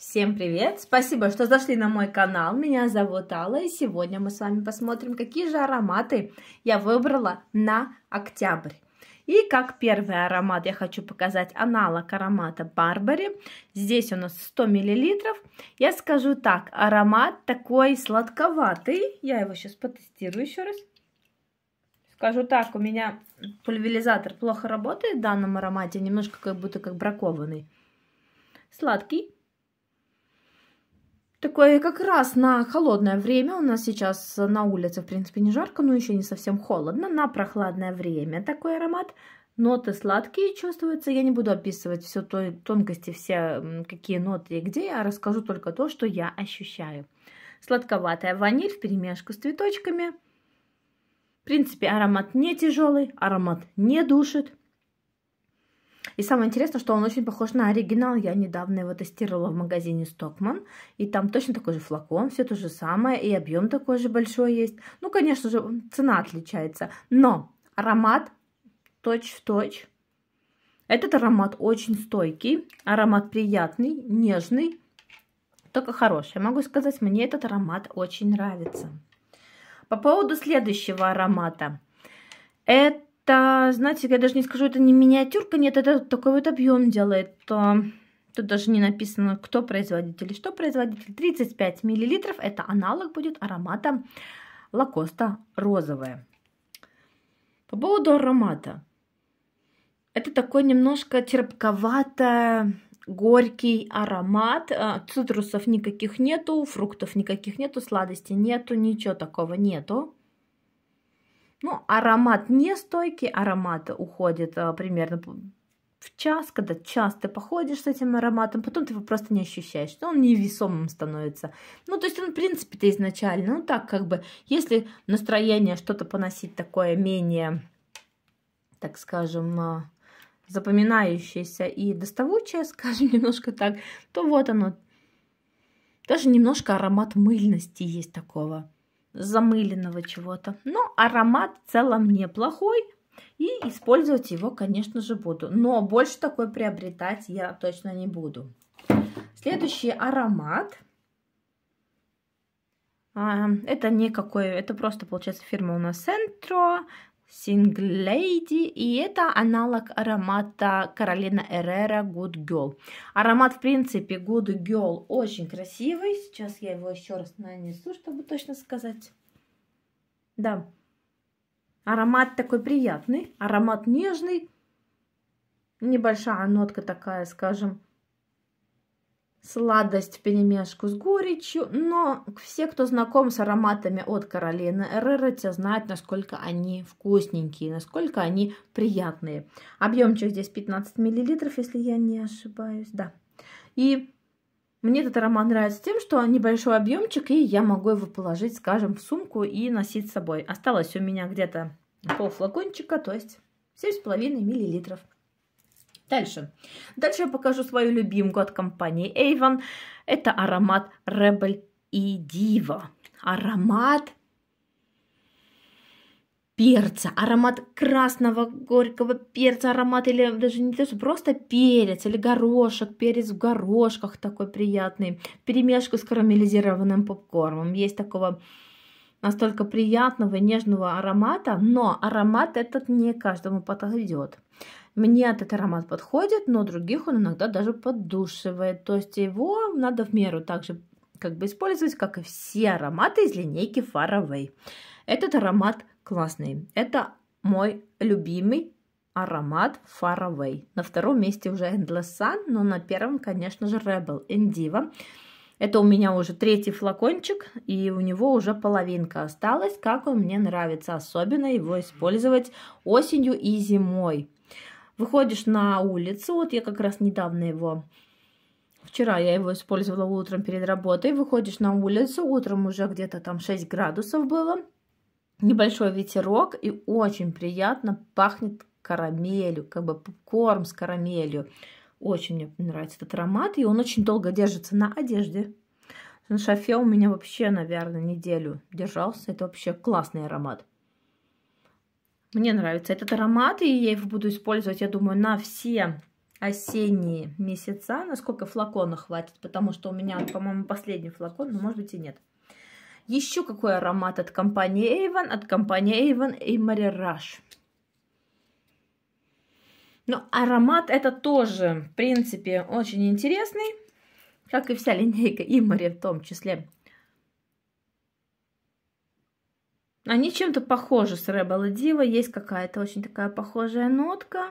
Всем привет! Спасибо, что зашли на мой канал. Меня зовут Алла, и сегодня мы с вами посмотрим, какие же ароматы я выбрала на октябрь. И как первый аромат я хочу показать аналог аромата Барбари. Здесь у нас 100 мл. Я скажу так, аромат такой сладковатый. Я его сейчас потестирую еще раз. Скажу так, у меня пульверизатор плохо работает в данном аромате. Немножко как будто как бракованный. Сладкий Такое как раз на холодное время. У нас сейчас на улице, в принципе, не жарко, но еще не совсем холодно. На прохладное время такой аромат. Ноты сладкие чувствуются. Я не буду описывать все той тонкости, все какие ноты и где. Я расскажу только то, что я ощущаю. Сладковатая ваниль в перемешку с цветочками. В принципе, аромат не тяжелый, аромат не душит. И самое интересное, что он очень похож на оригинал. Я недавно его тестировала в магазине Stockman, и там точно такой же флакон, все то же самое, и объем такой же большой есть. Ну, конечно же, цена отличается, но аромат точь-в-точь. Этот аромат очень стойкий, аромат приятный, нежный, только хороший. Я могу сказать, мне этот аромат очень нравится. По поводу следующего аромата. Это это, знаете, я даже не скажу, это не миниатюрка, нет, это такой вот объем делает. Тут даже не написано, кто производитель что производитель. 35 миллилитров, это аналог будет аромата Лакоста розовая. По поводу аромата. Это такой немножко терпковато горький аромат. А, цитрусов никаких нету, фруктов никаких нету, сладости нету, ничего такого нету. Ну, аромат не стойкий, аромат уходит э, примерно в час, когда час ты походишь с этим ароматом, потом ты его просто не ощущаешь, что он невесомым становится. Ну, то есть он, в принципе-то, изначально, ну, так как бы, если настроение что-то поносить такое менее, так скажем, э, запоминающееся и доставучее, скажем, немножко так, то вот оно. Даже немножко аромат мыльности есть такого замыленного чего-то. Но аромат в целом неплохой. И использовать его, конечно же, буду. Но больше такой приобретать я точно не буду. Следующий аромат. А, это никакой, это просто, получается, фирма у нас Centro Синглейди, и это аналог аромата Каролина Эррера Good Girl. Аромат, в принципе, Good Girl очень красивый. Сейчас я его еще раз нанесу, чтобы точно сказать. Да. Аромат такой приятный, аромат нежный. Небольшая нотка такая, скажем, Сладость в перемешку с горечью, но все, кто знаком с ароматами от Каролины Эррера, те знают, насколько они вкусненькие, насколько они приятные. Объемчик здесь 15 мл, если я не ошибаюсь, да. И мне этот аромат нравится тем, что небольшой объемчик, и я могу его положить, скажем, в сумку и носить с собой. Осталось у меня где-то пол флакончика, то есть 7,5 миллилитров. Дальше. Дальше я покажу свою любимку от компании Avon. Это аромат Rebel и Diva. Аромат перца, аромат красного горького перца, аромат или даже не то, что просто перец или горошек, перец в горошках такой приятный, перемешку с карамелизированным попкормом. Есть такого настолько приятного нежного аромата, но аромат этот не каждому подойдет. Мне этот аромат подходит, но других он иногда даже поддушивает. То есть его надо в меру также как бы использовать, как и все ароматы из линейки Faraway. Этот аромат классный. Это мой любимый аромат Faraway. На втором месте уже Endless Sun, но на первом, конечно же, Rebel Indiva. Это у меня уже третий флакончик, и у него уже половинка осталась. Как он мне нравится, особенно его использовать осенью и зимой. Выходишь на улицу, вот я как раз недавно его Вчера я его использовала утром перед работой. Выходишь на улицу, утром уже где-то там 6 градусов было. Небольшой ветерок и очень приятно пахнет карамелью, как бы корм с карамелью. Очень мне нравится этот аромат, и он очень долго держится на одежде. На шафе у меня вообще, наверное, неделю держался. Это вообще классный аромат. Мне нравится этот аромат, и я его буду использовать, я думаю, на все осенние месяца, насколько флакона хватит, потому что у меня, по-моему, последний флакон, но может быть и нет. Еще какой аромат от компании Avon, от компании Avon и Mary Rush. Но аромат это тоже, в принципе, очень интересный, как и вся линейка и Имари в том числе. Они чем-то похожи с Rebel и Diva, есть какая-то очень такая похожая нотка.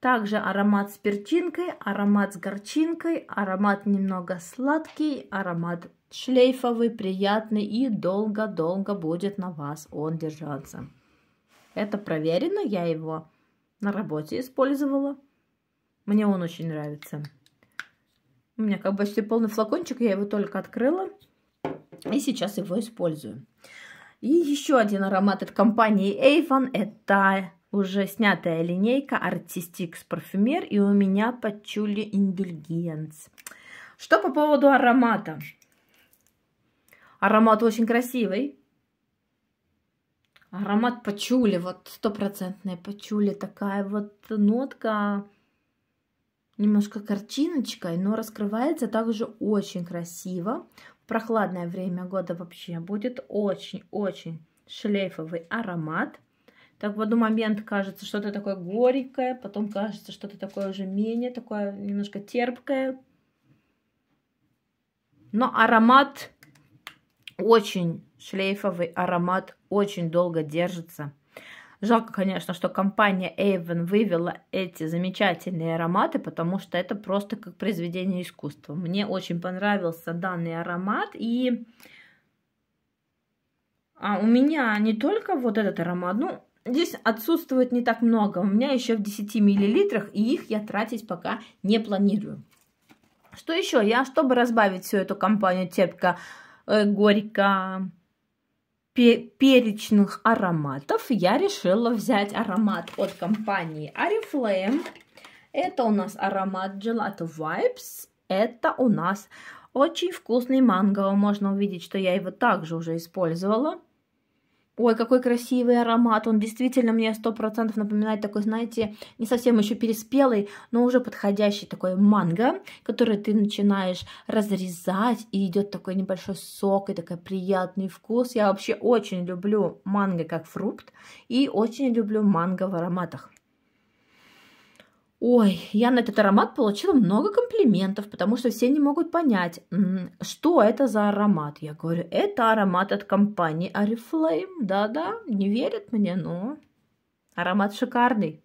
Также аромат с перчинкой, аромат с горчинкой, аромат немного сладкий, аромат шлейфовый, приятный и долго-долго будет на вас он держаться. Это проверено, я его на работе использовала. Мне он очень нравится. У меня как бы почти полный флакончик, я его только открыла. И сейчас его использую. И еще один аромат от компании Avon. Это уже снятая линейка Artistix Parfumer и у меня Patchouli Indulgence. Что по поводу аромата? Аромат очень красивый. Аромат пачули, вот стопроцентная пачули, такая вот нотка, немножко корчиночкой, но раскрывается также очень красиво прохладное время года вообще будет очень-очень шлейфовый аромат. Так в один момент кажется что-то такое горькое, потом кажется что-то такое уже менее, такое немножко терпкое. Но аромат очень шлейфовый аромат, очень долго держится. Жалко, конечно, что компания Avon вывела эти замечательные ароматы, потому что это просто как произведение искусства. Мне очень понравился данный аромат, и а у меня не только вот этот аромат, ну, Здесь отсутствует не так много. У меня еще в 10 миллилитрах, и их я тратить пока не планирую. Что еще? Я, чтобы разбавить всю эту компанию терпко, э, горько, перечных ароматов я решила взять аромат от компании Oriflame. Это у нас аромат Gelato Vibes. Это у нас очень вкусный манго. Можно увидеть, что я его также уже использовала. Ой, какой красивый аромат, он действительно мне сто процентов напоминает такой, знаете, не совсем еще переспелый, но уже подходящий такой манго, который ты начинаешь разрезать, и идет такой небольшой сок и такой приятный вкус. Я вообще очень люблю манго как фрукт и очень люблю манго в ароматах. Ой, я на этот аромат получила много комплиментов, потому что все не могут понять, что это за аромат. Я говорю, это аромат от компании Oriflame. Да-да, не верят мне, но аромат шикарный.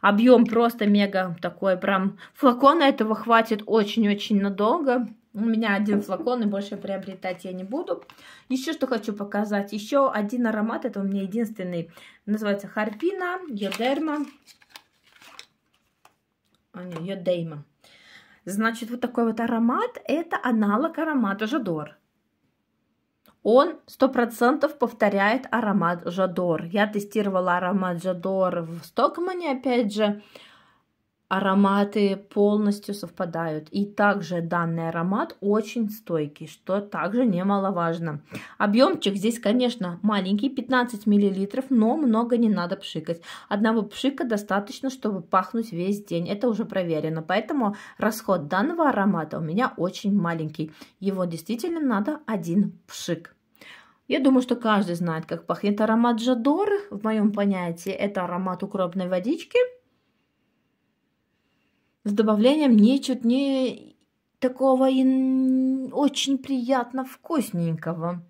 Объем просто мега такой, прям флакона этого хватит очень-очень надолго. У меня один флакон, и больше приобретать я не буду. Еще что хочу показать. Еще один аромат, это у меня единственный. Называется Харпина, Йодерма а не, йодейма. Значит, вот такой вот аромат, это аналог аромата Жадор. Он 100% повторяет аромат Жадор. Я тестировала аромат Жадор в Стокмане, опять же, ароматы полностью совпадают. И также данный аромат очень стойкий, что также немаловажно. Объемчик здесь, конечно, маленький, 15 мл, но много не надо пшикать. Одного пшика достаточно, чтобы пахнуть весь день. Это уже проверено. Поэтому расход данного аромата у меня очень маленький. Его действительно надо один пшик. Я думаю, что каждый знает, как пахнет аромат Жадор. В моем понятии это аромат укропной водички – с добавлением нечуть не такого и очень приятно вкусненького.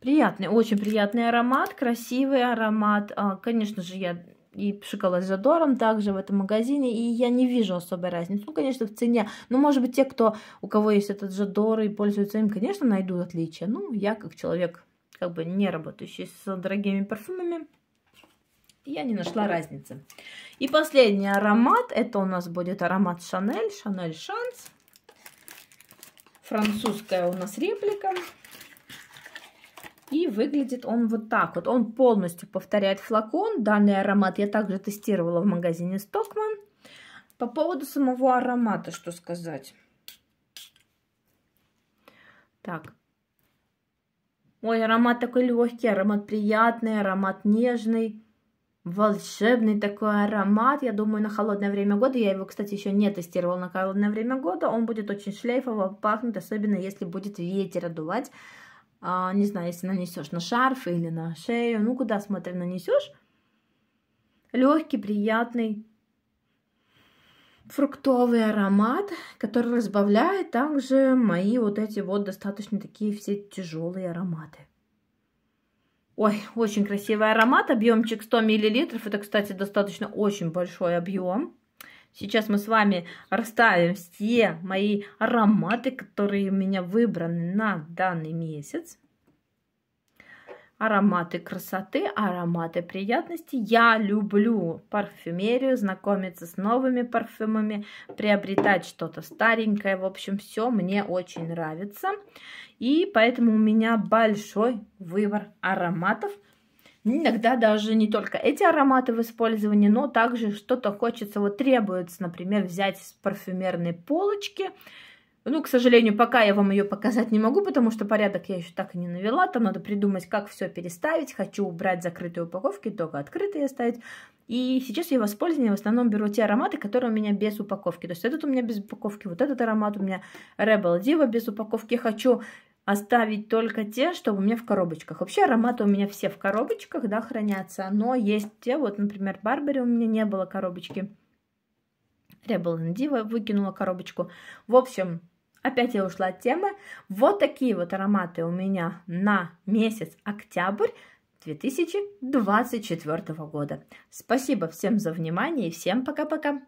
Приятный, очень приятный аромат, красивый аромат. А, конечно же, я и шоколад с задором также в этом магазине, и я не вижу особой разницы. Ну, конечно, в цене. но может быть, те, кто, у кого есть этот жадор и пользуются им, конечно, найдут отличия. Ну, я как человек, как бы не работающий с дорогими парфюмами, я не нашла разницы. И последний аромат. Это у нас будет аромат Шанель. Шанель Шанс. Французская у нас реплика. И выглядит он вот так вот. Он полностью повторяет флакон. Данный аромат я также тестировала в магазине Stockman. По поводу самого аромата, что сказать. Так. Ой, аромат такой легкий, аромат приятный, аромат нежный волшебный такой аромат, я думаю, на холодное время года. Я его, кстати, еще не тестировала на холодное время года. Он будет очень шлейфово пахнуть, особенно если будет ветер одувать. А, не знаю, если нанесешь на шарф или на шею, ну куда, смотри, нанесешь. Легкий, приятный фруктовый аромат, который разбавляет также мои вот эти вот достаточно такие все тяжелые ароматы. Ой, очень красивый аромат, объемчик 100 мл. Это, кстати, достаточно очень большой объем. Сейчас мы с вами расставим все мои ароматы, которые у меня выбраны на данный месяц. Ароматы красоты, ароматы приятности. Я люблю парфюмерию, знакомиться с новыми парфюмами, приобретать что-то старенькое. В общем, все мне очень нравится. И поэтому у меня большой выбор ароматов. Иногда даже не только эти ароматы в использовании, но также что-то хочется, вот требуется, например, взять с парфюмерной полочки. Ну, к сожалению, пока я вам ее показать не могу, потому что порядок я еще так и не навела. Там надо придумать, как все переставить. Хочу убрать закрытые упаковки, только открытые оставить. И сейчас я в использовании в основном беру те ароматы, которые у меня без упаковки. То есть этот у меня без упаковки, вот этот аромат у меня Rebel Diva без упаковки. хочу оставить только те, что у меня в коробочках. Вообще ароматы у меня все в коробочках, да, хранятся, но есть те, вот, например, Барбери у меня не было коробочки. Rebel Дива выкинула коробочку. В общем, опять я ушла от темы. Вот такие вот ароматы у меня на месяц октябрь 2024 года. Спасибо всем за внимание и всем пока-пока!